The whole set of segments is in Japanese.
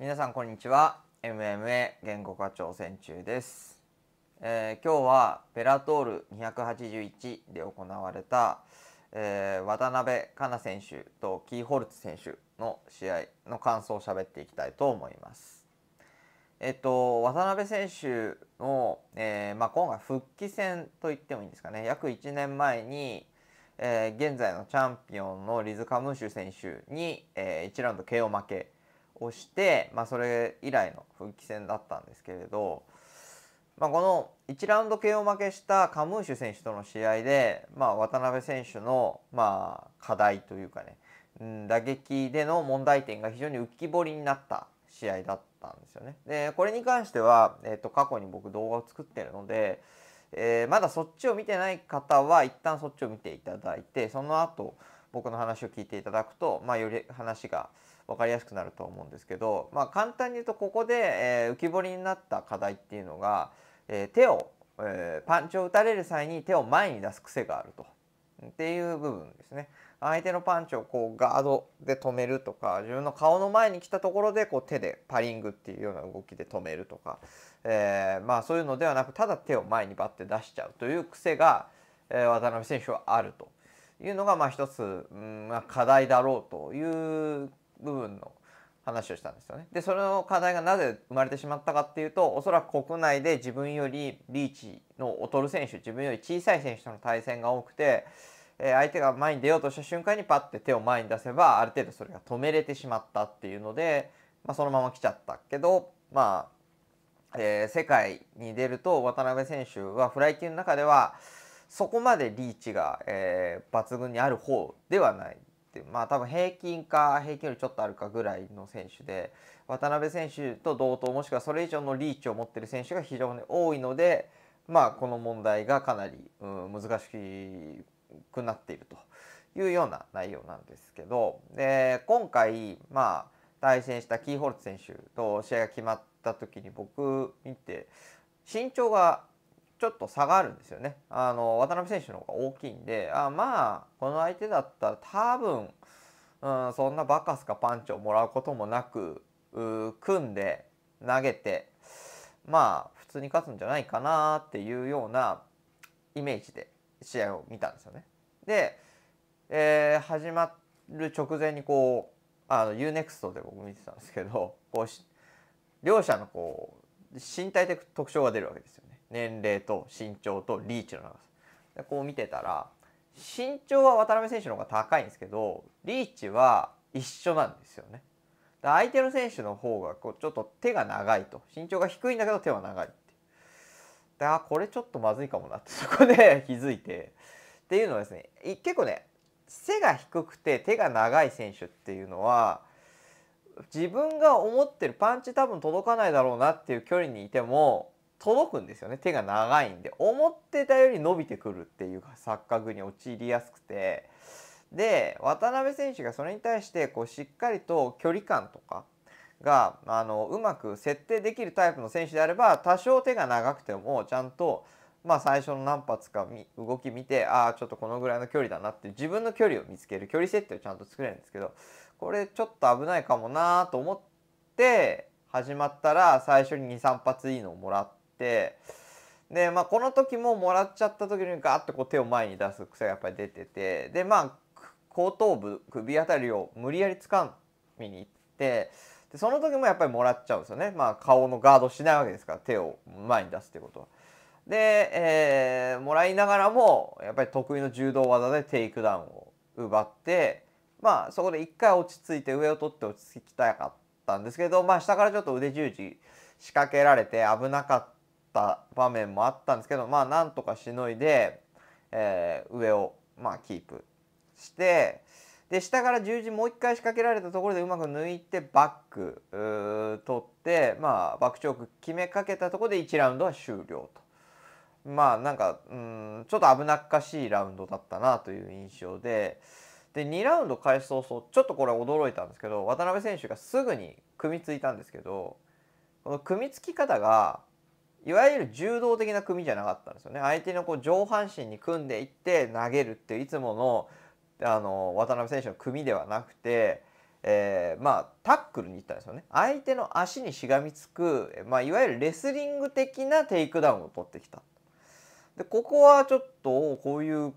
皆さんこんにちは MMA 言語化挑戦中です、えー、今日はベラトール281で行われた、えー、渡辺かな選手とキーホルツ選手の試合の感想を喋っていきたいと思いますえっと渡辺選手の、えー、まあ、今回復帰戦と言ってもいいんですかね約1年前にえ現在のチャンピオンのリズ・カムーシュ選手に、え1ラウンド KO 負けをして、まあ、それ以来の復帰戦だったんですけれど、まあ、この1ラウンド系を負けしたカムーシュ選手との試合で、まあ、渡辺選手のまあ課題というかね、うん、打撃での問題点が非常に浮き彫りになった試合だったんですよね。でこれに関しては、えー、と過去に僕動画を作ってるので、えー、まだそっちを見てない方は一旦そっちを見ていただいてその後僕の話を聞いていただくと、まあ、より話が、分かりやすくなると思うんですけど、まあ、簡単に言うとここで、え浮き彫りになった課題っていうのが、え手を、えパンチを打たれる際に手を前に出す癖があると。っていう部分ですね。相手のパンチをこうガードで止めるとか自分の顔の前に来たところでこう手でパリングっていうような動きで止めるとか、えー、まあそういうのではなくただ手を前にバッて出しちゃうという癖が、えー、渡辺選手はあるというのがまあ一つ、うんまあ、課題だろうという部分の話をしたんですよね。でその課題がなぜ生まれてしまったかっていうとおそらく国内で自分よりリーチの劣る選手自分より小さい選手との対戦が多くて、えー、相手が前に出ようとした瞬間にパッて手を前に出せばある程度それが止めれてしまったっていうので、まあ、そのまま来ちゃったけどまあ、えー、世界に出ると渡辺選手はフライ級の中ではそこまでリーチが、えー、抜群にある方ではないってまあ多分平均か平均よりちょっとあるかぐらいの選手で渡辺選手と同等もしくはそれ以上のリーチを持ってる選手が非常に多いので、まあ、この問題がかなり、うん、難しくなっているというような内容なんですけどで今回、まあ、対戦したキーホルツ選手と試合が決まった時に僕見て身長がちょっと差があるんですよね。あの渡辺選手の方が大きいんであまあこの相手だったら多分、うん、そんなバカスかパンチをもらうこともなく組んで投げてまあ普通に勝つんじゃないかなっていうようなイメージで試合を見たんですよね。で、えー、始まる直前にこうあの UNEXT で僕見てたんですけどこう両者のこう身体的特徴が出るわけですよ、ね。年齢と身長とリーチの長さでこう見てたら身長は渡辺選手の方が高いんですけどリーチは一緒なんですよね。相手の選手の方がこうちょっと手が長いと身長が低いんだけど手は長いってであこれちょっとまずいかもなってそこで 気づいてっていうのはですね結構ね背が低くて手が長い選手っていうのは自分が思ってるパンチ多分届かないだろうなっていう距離にいても届くんですよね手が長いんで思ってたより伸びてくるっていう錯覚に陥りやすくてで渡辺選手がそれに対してこうしっかりと距離感とかがあのうまく設定できるタイプの選手であれば多少手が長くてもちゃんと、まあ、最初の何発か動き見てああちょっとこのぐらいの距離だなって自分の距離を見つける距離設定をちゃんと作れるんですけどこれちょっと危ないかもなと思って始まったら最初に23発いいのをもらって。てで、まあ、この時ももらっちゃった時にガーッとこう手を前に出す癖がやっぱり出ててでまあ後頭部首辺りを無理やり掴みに行ってでその時もやっぱりもらっちゃうんですよね、まあ、顔のガードしないわけですから手を前に出すってことは。で、えー、もらいながらもやっぱり得意の柔道技でテイクダウンを奪ってまあそこで一回落ち着いて上を取って落ち着きたかったんですけど、まあ、下からちょっと腕十字仕掛けられて危なかった。った場面もあったんですけどまあなんとかしのいで、えー、上を、まあ、キープしてで下から十字もう一回仕掛けられたところでうまく抜いてバック取ってまあバックチョーク決めかけたところで1ラウンドは終了と。まあなんかうんちょっと危なっかしいラウンドだったなという印象でで2ラウンド開始早々ちょっとこれ驚いたんですけど渡辺選手がすぐに組みついたんですけどこの組みつき方がいわゆる柔道的な組じゃなかったんですよね相手のこう上半身に組んでいって投げるっていつものあの渡辺選手の組ではなくて、えー、まあタックルに行ったんですよね相手の足にしがみつく、まあ、いわゆるレスリング的なテイクダウンを取ってきた。でここはちょっとこういう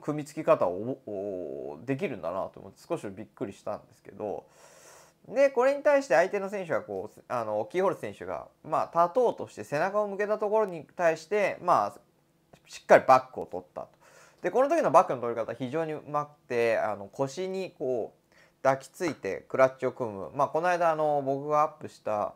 組み付き方をできるんだなと思って少しびっくりしたんですけど。でこれに対して相手の選手はこうあのキーホルツ選手が、まあ、立とうとして背中を向けたところに対して、まあ、しっかりバックを取ったと。でこの時のバックの取り方非常にうまくてあの腰にこう抱きついてクラッチを組む、まあ、この間あの僕がアップした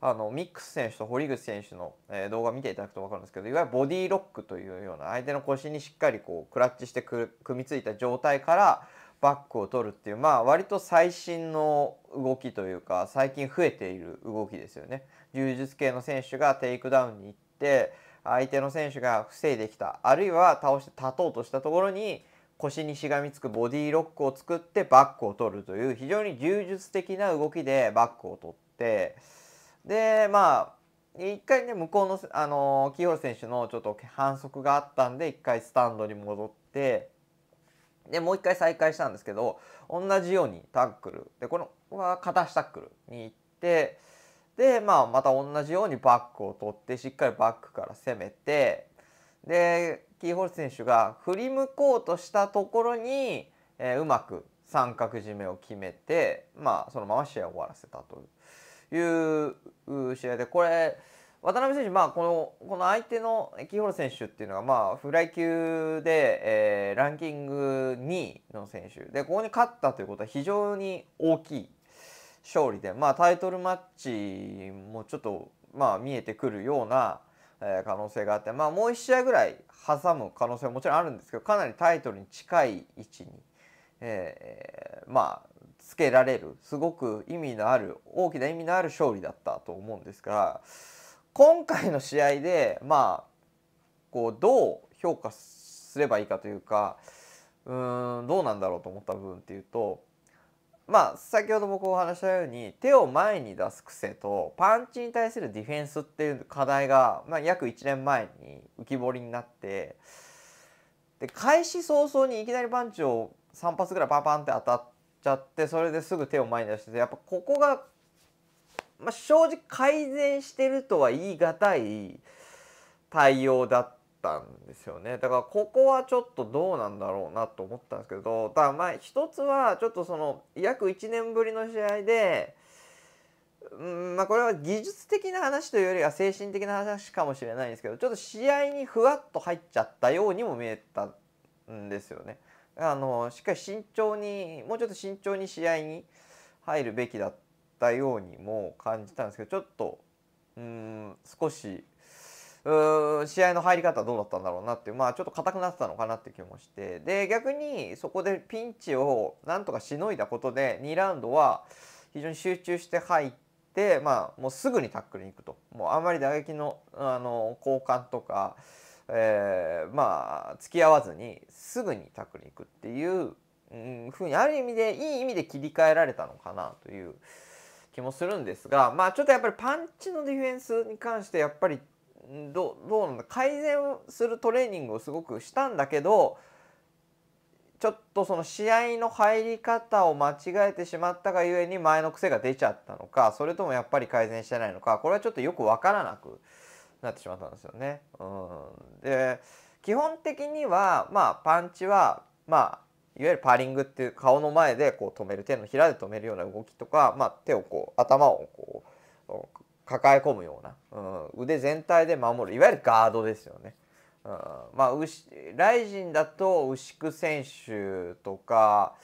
あのミックス選手と堀口選手の動画見ていただくと分かるんですけどいわゆるボディーロックというような相手の腰にしっかりこうクラッチして組みついた状態からバックを取るっていうまあ割と最新の動きというか最近増えている動きですよね。柔術系の選手がテイクダウンに行って相手の選手が防いできたあるいは倒して立とうとしたところに腰にしがみつくボディロックを作ってバックを取るという非常に柔術的な動きでバックを取ってでまあ一回ね向こうの、あのー、清原選手のちょっと反則があったんで一回スタンドに戻って。でもう一回再開したんですけど同じようにタックルでこのは片足タックルに行ってで、まあ、また同じようにバックを取ってしっかりバックから攻めてでキーホルス選手が振り向こうとしたところに、えー、うまく三角締めを決めて、まあ、そのまま試合を終わらせたという試合でこれ渡辺選手、まあ、このこの相手のキーホル選手っていうのが、まあ、フライ級で、えー、ランキング2位の選手でここに勝ったということは非常に大きい勝利で、まあ、タイトルマッチもちょっと、まあ、見えてくるような、えー、可能性があって、まあ、もう1試合ぐらい挟む可能性はもちろんあるんですけどかなりタイトルに近い位置に、えー、まあ、つけられるすごく意味のある大きな意味のある勝利だったと思うんですが。今回の試合でまあこうどう評価すればいいかというかうーんどうなんだろうと思った部分っていうとまあ先ほど僕お話したように手を前に出す癖とパンチに対するディフェンスっていう課題が、まあ、約1年前に浮き彫りになってで開始早々にいきなりパンチを3発ぐらいパンパンって当たっちゃってそれですぐ手を前に出してやっぱここがまあ、正直改善してるとは言い難い対応だったんですよねだからここはちょっとどうなんだろうなと思ったんですけどただまあ一つはちょっとその約1年ぶりの試合でうんまあ、これは技術的な話というよりは精神的な話かもしれないんですけどちょっと試合にふわっと入っちゃったようにも見えたんですよね。あのしっかり慎重にもうちょっと慎重に試合に入るべきだったようにも感じたんですけどちょっとうん少しうん試合の入り方どうだったんだろうなっていうまあちょっと硬くなってたのかなって気もしてで逆にそこでピンチをなんとかしのいだことで2ラウンドは非常に集中して入って、まあ、もうすぐにタックルに行くともうあんまり打撃のあの交換とか、えー、まあ付き合わずにすぐにタックルに行くっていう、うん、ふうにある意味でいい意味で切り替えられたのかなという。気もするんですが、まあ、ちょっとやっぱりパンチのディフェンスに関してやっぱりどどうなんだ改善するトレーニングをすごくしたんだけどちょっとその試合の入り方を間違えてしまったがゆえに前の癖が出ちゃったのかそれともやっぱり改善してないのかこれはちょっとよく分からなくなってしまったんですよね。うん、で基本的には、まあ、パンチは、まいわゆるパーリングっていう顔の前でこう止める手のひらで止めるような動きとか、まあ、手をこう頭をこう抱え込むような、うん、腕全体で守るいわゆるガードですよね。うん、まあライジンだと牛久選手とか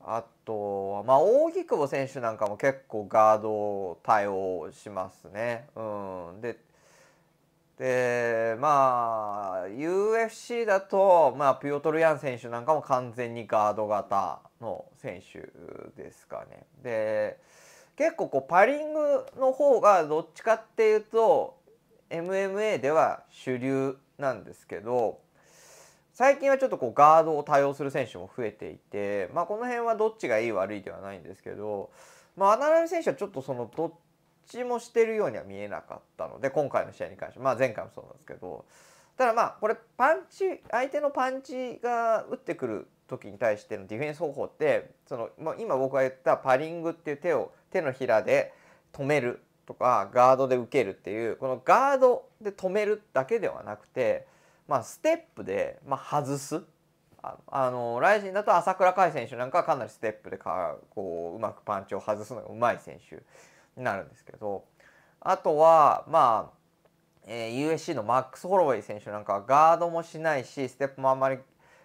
あと、まあ、大木久保選手なんかも結構ガード対応しますね。うん、ででまあ UFC だと、まあ、ピオトル・ヤン選手なんかも完全にガード型の選手ですかね。で結構こうパリングの方がどっちかっていうと MMA では主流なんですけど最近はちょっとこうガードを多用する選手も増えていて、まあ、この辺はどっちがいい悪いではないんですけど、まあ、渡辺選手はちょっとそのどっちもしてるようには見えなかったので今回の試合に関してまあ前回もそうなんですけどただまあこれパンチ相手のパンチが打ってくる時に対してのディフェンス方法ってその、ま今僕が言ったパリングっていう手を手のひらで止めるとかガードで受けるっていうこのガードで止めるだけではなくて、まあ、ステップで、まあ、外すあのライジンだと朝倉海選手なんかはかなりステップでかこううまくパンチを外すのがうまい選手なるんですけどあとはまあえー、USC のマックス・ホロウェイ選手なんかはガードもしないしステップもあんまり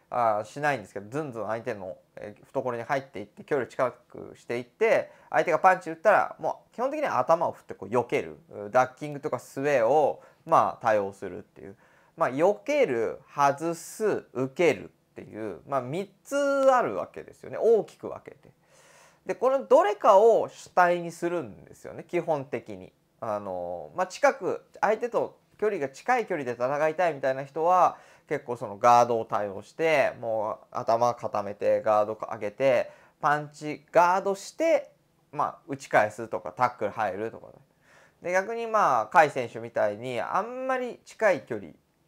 あしないんですけどずんずん相手の、えー、懐に入っていって距離近くしていって相手がパンチ打ったらもう基本的には頭を振ってこう避けるダッキングとかスウェーを、まあ、対応するっていう、まあ、避ける外す受けるっていう、まあ、3つあるわけですよね大きく分けて。でこのどれかを主体にするんですよね基本的に。あのまあ、近く相手と距離が近い距離で戦いたいみたいな人は結構そのガードを対応してもう頭固めてガード上げてパンチガードして、まあ、打ち返すとかタックル入るとか、ね、で逆にまあ甲斐選手みたいにあんまり近い距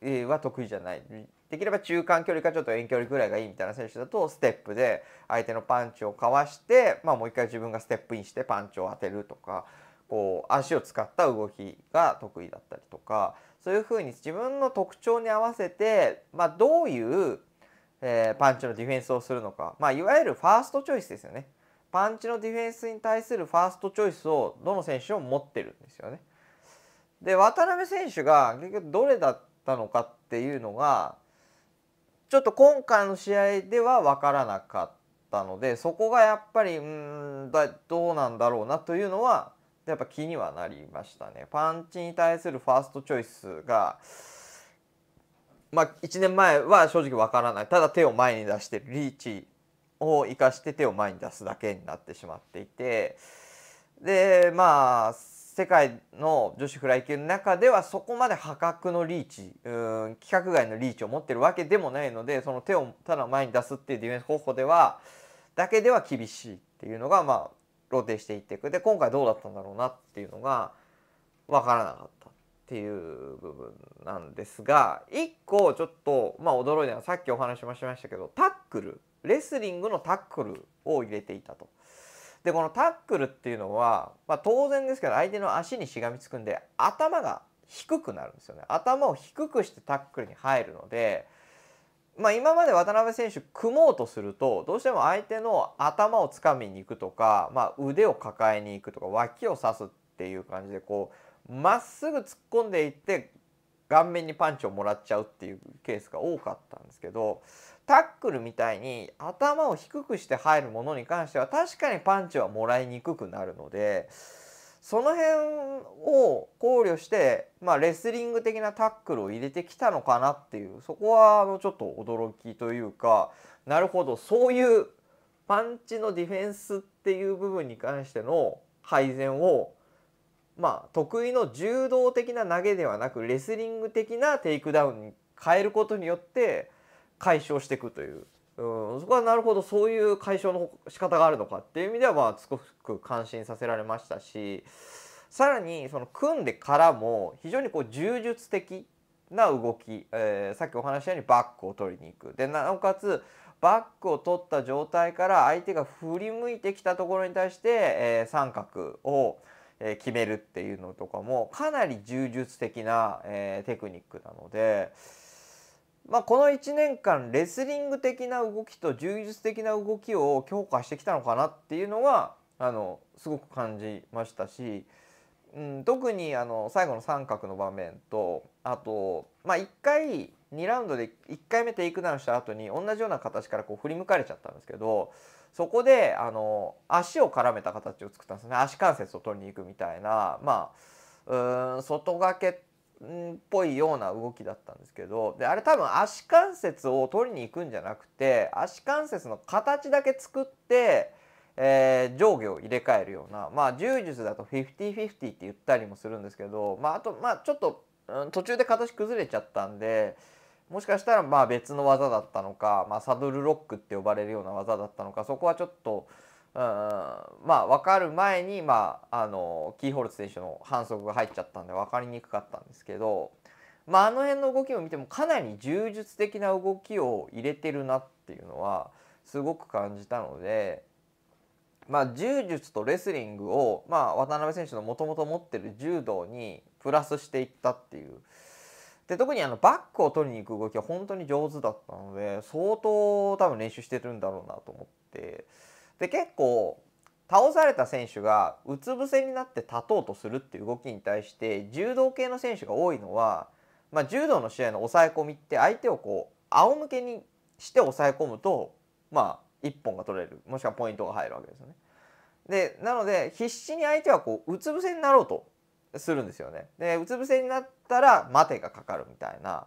離は得意じゃないできれば中間距離かちょっと遠距離ぐらいがいいみたいな選手だとステップで相手のパンチをかわして、まあ、もう一回自分がステップインしてパンチを当てるとかこう足を使った動きが得意だったりとかそういうふうに自分の特徴に合わせて、まあ、どういう、えパンチのディフェンスをするのか、まあ、いわゆるファーストチョイスですよね。パンチのディフェンスに対するファーストチョイスをどの選手も持ってるんですよね。で渡辺選手が結局どれだったのかっていうのがちょっと今回の試合では分からなかったのでそこがやっぱりうんだどうなんだろうなというのはやっぱ気にはなりましたね。パンチに対するファーストチョイスがまあ、1年前は正直わからないただ手を前に出してリーチを生かして手を前に出すだけになってしまっていてでまあ世界の女子フライ級の中ではそこまで破格のリーチうん規格外のリーチを持ってるわけでもないのでその手をただ前に出すっていうディフェンス方法ではだけでは厳しいっていうのがまあ露呈していってくで今回どうだったんだろうなっていうのが分からなかったっていう部分なんですが1個ちょっとまあ驚いたのはさっきお話もしましたけどタックルレスリングのタックルを入れていたと。でこのタックルっていうのは、まあ、当然ですけど相手の足にしがみつくんで頭が低くなるんですよね頭を低くしてタックルに入るので、まあ、今まで渡辺選手組もうとするとどうしても相手の頭をつかみに行くとか、まあ、腕を抱えに行くとか脇を刺すっていう感じでこうまっすぐ突っ込んでいって顔面にパンチをもらっちゃうっていうケースが多かったんですけどタックルみたいに頭を低くして入るものに関しては確かにパンチはもらいにくくなるのでその辺を考慮して、まあ、レスリング的なタックルを入れてきたのかなっていうそこはあのちょっと驚きというかなるほどそういうパンチのディフェンスっていう部分に関しての配膳をまあ得意の柔道的な投げではなくレスリング的なテイクダウンに変えることによって解消していくという、うん、そこはなるほどそういう解消の仕方があるのかっていう意味ではまあすごく感心させられましたしさらにその組んでからも非常にこう柔術的な動き、えー、さっきお話したようにバックを取りに行くでなおかつバックを取った状態から相手が振り向いてきたところに対して、えー、三角をえ決めるっていうのとかもかなり柔術的な、えテクニックなので、まあ、この1年間レスリング的な動きと充術的な動きを強化してきたのかなっていうのはあのすごく感じましたし、うん、特にあの最後の三角の場面とあと、まあ、1回2ラウンドで1回目テイクダウンした後に同じような形からこう振り向かれちゃったんですけどそこであの足を絡めた形を作ったんですね足関節を取りに行くみたいな、まあ、うん外掛けっぽいような動きだったんですけどであれ多分足関節を取りに行くんじゃなくて足関節の形だけ作って、えー、上下を入れ替えるようなまあ柔術だと50/50って言ったりもするんですけど、まあ、あと、まあ、ちょっと、うん、途中で形崩れちゃったんで。もしかしたらまあ別の技だったのか、まあ、サドルロックって呼ばれるような技だったのかそこはちょっとうん、まあ分かる前に、まあ、あのキーホルツ選手の反則が入っちゃったんで分かりにくかったんですけど、まあ、あの辺の動きを見てもかなり柔術的な動きを入れてるなっていうのはすごく感じたので、まあ、柔術とレスリングを、まあ、渡辺選手のもともと持ってる柔道にプラスしていったっていう。で特にあのバックを取りに行く動きは本当に上手だったので相当多分練習してるんだろうなと思って。で結構倒された選手がうつ伏せになって立とうとするっていう動きに対して柔道系の選手が多いのは、まあ、柔道の試合の抑え込みって相手をこう仰向けにして抑え込むとまあ1本が取れるもしくはポイントが入るわけですよね。でなので必死に相手はこううつ伏せになろうとするんですよね。でうつ伏せになったら待てがかかるみたいな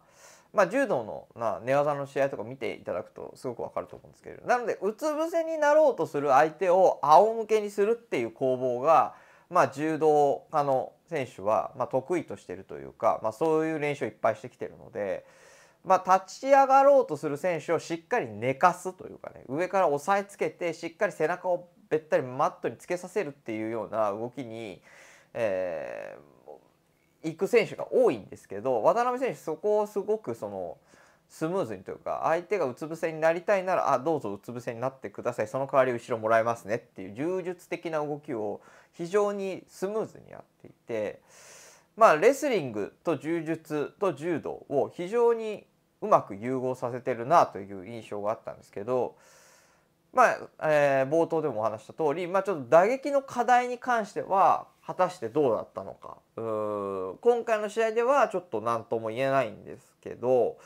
まあ、柔道の、まあ、寝技の試合とか見ていただくとすごくわかると思うんですけどなのでうつ伏せになろうとする相手を仰向けにするっていう攻防が、まあ、柔道家の選手は、ま得意としてるというか、まそういう練習をいっぱいしてきてるので。まあ、立ち上がろうとする選手をしっかり寝かすというかね上から押さえつけてしっかり背中をべったりマットにつけさせるっていうような動きに、え行く選手が多いんですけど渡辺選手そこをすごくそのスムーズにというか相手がうつ伏せになりたいならあどうぞうつ伏せになってくださいその代わり後ろもらえますねっていう柔術的な動きを非常にスムーズにやっていてまあレスリングと柔術と柔道を非常にうまく融合させてるなという印象があったんですけど。まあえー、冒頭でもお話した通り、まあ、ちょっと打撃の課題に関しては果たしてどうだったのかう今回の試合ではちょっと何とも言えないんですけど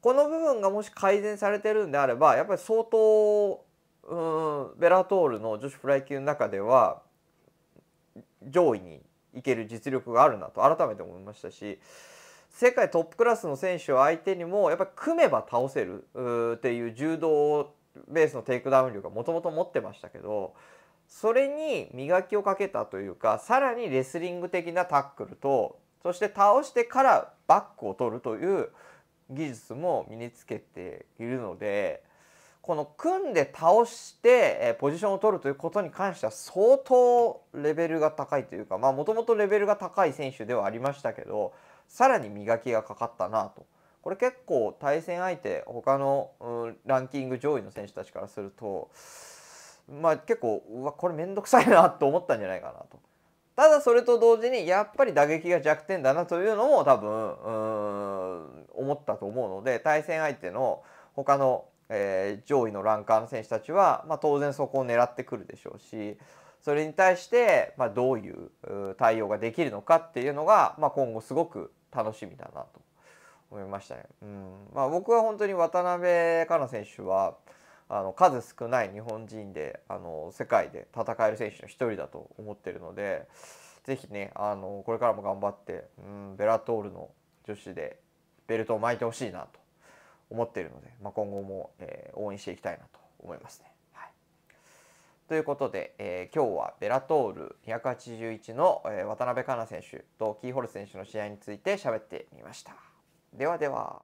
この部分がもし改善されてるんであればやっぱり相当うんベラトールの女子プロ野球の中では上位にいける実力があるなと改めて思いましたし世界トップクラスの選手を相手にもやっぱり組めば倒せるっていう柔道ベースのテイクダウン力はもともと持ってましたけど。それに磨きをかけたというかさらにレスリング的なタックルとそして倒してからバックを取るという技術も身につけているのでこの組んで倒してポジションを取るということに関しては相当レベルが高いというかまあもともとレベルが高い選手ではありましたけどさらに磨きがかかったなとこれ結構対戦相手他のランキング上位の選手たちからするとまあ結構うわこれ面倒くさいなと思ったんじゃないかなと。ただそれと同時にやっぱり打撃が弱点だなというのも多分思ったと思うので対戦相手の他の、えー、上位のランカーの選手たちは、まあ、当然そこを狙ってくるでしょうしそれに対して、まあ、どういう対応ができるのかっていうのが、まあ、今後すごく楽しみだなと思いましたね。うんまあ、僕は本当に渡辺香奈選手はあの数少ない日本人であの世界で戦える選手の一人だと思ってるので是非ねあのこれからも頑張ってうんベラトールの女子でベルトを巻いてほしいなと思ってるので、まあ、今後も、えー、応援していきたいなと思いますね。はい、ということで、えー、今日はベラトール281の、えー、渡辺香奈選手とキーホル選手の試合について喋ってみました。ではでは。